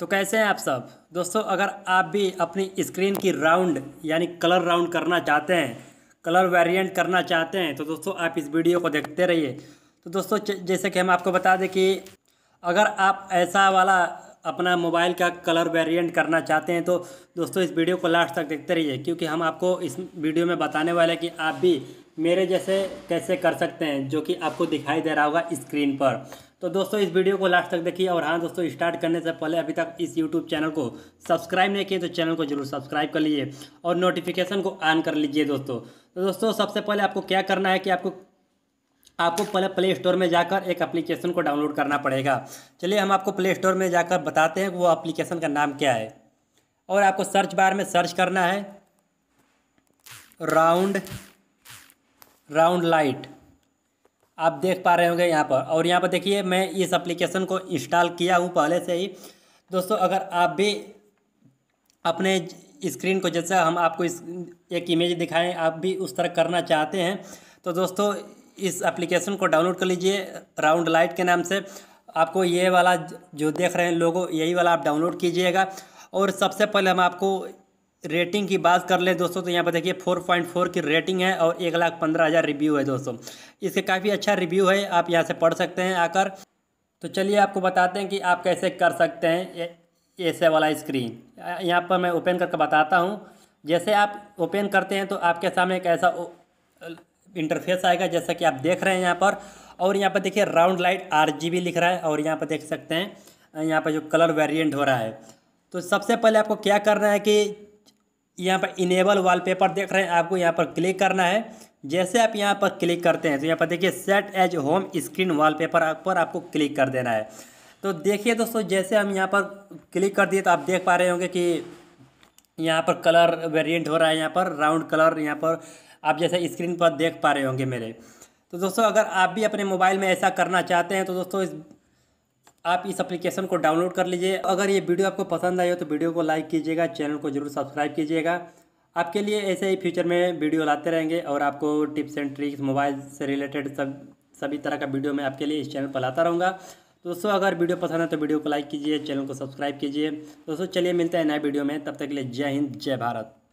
तो कैसे हैं आप सब दोस्तों अगर आप भी अपनी स्क्रीन की राउंड यानी कलर राउंड करना चाहते हैं कलर वेरिएंट करना चाहते हैं तो दोस्तों आप इस वीडियो को देखते रहिए तो दोस्तों जैसे कि हम आपको बता दें कि अगर आप ऐसा वाला अपना मोबाइल का कलर वेरिएंट करना चाहते हैं तो दोस्तों इस वीडियो को लास्ट तक देखते रहिए क्योंकि हम आपको इस वीडियो में बताने वाले हैं कि आप भी मेरे जैसे कैसे कर सकते हैं जो कि आपको दिखाई दे रहा होगा स्क्रीन पर तो दोस्तों इस वीडियो को लास्ट तक देखिए और हाँ दोस्तों स्टार्ट करने से पहले अभी तक इस यूट्यूब चैनल को सब्सक्राइब नहीं किए तो चैनल को जरूर सब्सक्राइब कर लीजिए और नोटिफिकेशन को ऑन कर लीजिए दोस्तों तो दोस्तों सबसे पहले आपको क्या करना है कि आपको आपको पहले प्ले स्टोर में जाकर एक एप्लीकेशन को डाउनलोड करना पड़ेगा चलिए हम आपको प्ले स्टोर में जाकर बताते हैं वो एप्लीकेशन का नाम क्या है और आपको सर्च बार में सर्च करना है राउंड राउंड लाइट आप देख पा रहे होंगे यहाँ पर और यहाँ पर देखिए मैं इस एप्लीकेशन को इंस्टॉल किया हूँ पहले से ही दोस्तों अगर आप भी अपने स्क्रीन को जैसा हम आपको इस एक इमेज दिखाएं आप भी उस तरह करना चाहते हैं तो दोस्तों इस एप्लीकेशन को डाउनलोड कर लीजिए राउंड लाइट के नाम से आपको ये वाला जो देख रहे हैं लोगों यही वाला आप डाउनलोड कीजिएगा और सबसे पहले हम आपको रेटिंग की बात कर ले दोस्तों तो यहाँ पर देखिए 4.4 की रेटिंग है और एक लाख पंद्रह हज़ार रिव्यू है दोस्तों इसके काफ़ी अच्छा रिव्यू है आप यहाँ से पढ़ सकते हैं आकर तो चलिए आपको बताते हैं कि आप कैसे कर सकते हैं ऐसे वाला स्क्रीन यहाँ पर मैं ओपन करके बताता हूँ जैसे आप ओपन करते हैं तो आपके सामने एक ऐसा इंटरफेस आएगा जैसा कि आप देख रहे हैं यहाँ पर और यहाँ पर देखिए राउंड लाइट आर लिख रहा है और यहाँ पर देख सकते हैं यहाँ पर जो कलर वेरियंट हो रहा है तो सबसे पहले आपको क्या करना है कि यहाँ पर इनेबल वॉलपेपर देख रहे हैं आपको यहाँ पर क्लिक करना है जैसे आप यहाँ पर क्लिक करते हैं तो यहाँ पर देखिए set as home screen wallpaper पर आपको क्लिक कर देना है तो देखिए दोस्तों जैसे हम यहाँ पर क्लिक कर दिए तो आप देख पा रहे होंगे कि यहाँ पर कलर वेरिएंट हो रहा है यहाँ पर राउंड कलर यहाँ पर आप जैसे स्क्रीन पर देख पा रहे होंगे मेरे तो दोस्तों अगर आप भी अपने मोबाइल में ऐसा करना चाहते हैं तो दोस्तों इस आप इस एप्लीकेशन को डाउनलोड कर लीजिए अगर ये वीडियो आपको पसंद आई हो तो वीडियो को लाइक कीजिएगा चैनल को जरूर सब्सक्राइब कीजिएगा आपके लिए ऐसे ही फ्यूचर में वीडियो लाते रहेंगे और आपको टिप्स एंड ट्रिक्स मोबाइल से रिलेटेड सब सभी तरह का वीडियो मैं आपके लिए इस चैनल पर लाता रहूँगा दोस्तों अगर वीडियो पसंद है तो वीडियो को लाइक कीजिए चैनल को सब्सक्राइब कीजिए दोस्तों चलिए मिलते हैं नए वीडियो में तब तक के लिए जय हिंद जय भारत